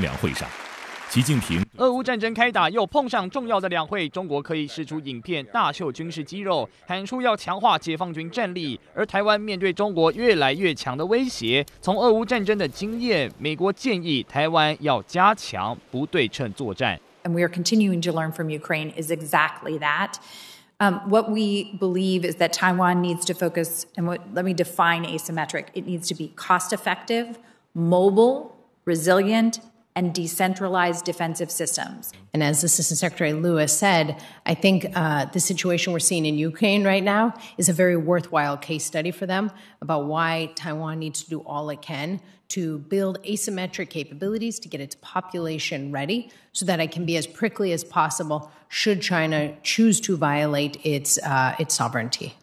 两会上，习近平。俄乌战争开打，又碰上重要的两会，中国可以试出影片，大秀军事肌肉，喊出要强化解放军战力。而台湾面对中国越来越强的威胁，从俄乌战争的经验，美国建议台湾要加强不对称作战。And we are continuing to learn from Ukraine is exactly that. Um, what we believe is that Taiwan needs to focus, and what let me define asymmetric. It needs to be cost-effective, mobile, resilient. and decentralized defensive systems. And as Assistant Secretary Lewis said, I think uh, the situation we're seeing in Ukraine right now is a very worthwhile case study for them about why Taiwan needs to do all it can to build asymmetric capabilities to get its population ready so that it can be as prickly as possible should China choose to violate its, uh, its sovereignty.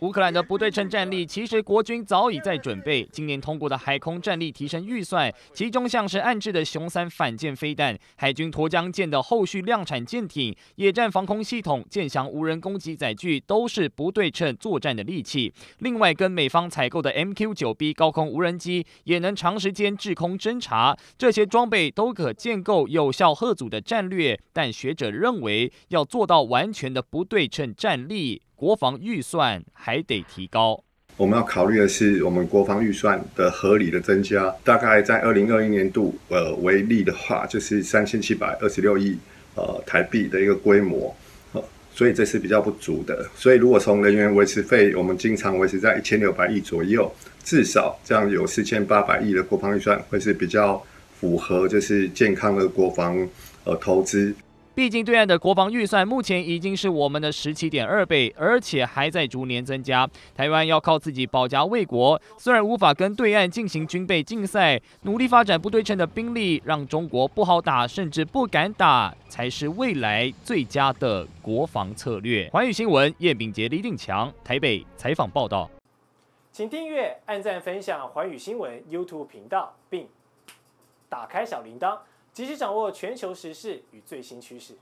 乌克兰的不对称战力，其实国军早已在准备。今年通过的海空战力提升预算，其中像是暗制的熊三反舰飞弹、海军沱江舰的后续量产舰艇、野战防空系统、舰翔无人攻击载具，都是不对称作战的利器。另外，跟美方采购的 MQ9B 高空无人机，也能长时间制空侦察。这些装备都可建构有效合组的战略。但学者认为，要做到完全的不对称战力。国防预算还得提高。我们要考虑的是，我们国防预算的合理的增加，大概在二零二一年度，呃，为例的话，就是三千七百二十六亿呃台币的一个规模，所以这是比较不足的。所以如果从人员维持费，我们经常维持在一千六百亿左右，至少这样有四千八百亿的国防预算会是比较符合，就是健康的国防呃投资。毕竟，对岸的国防预算目前已经是我们的十七点二倍，而且还在逐年增加。台湾要靠自己保家卫国，虽然无法跟对岸进行军备竞赛，努力发展不对称的兵力，让中国不好打，甚至不敢打，才是未来最佳的国防策略。环宇新闻，叶秉杰、李定强，台北采访报道。请订阅、按赞、分享环宇新闻 YouTube 频道，并打开小铃铛。及时掌握全球时事与最新趋势。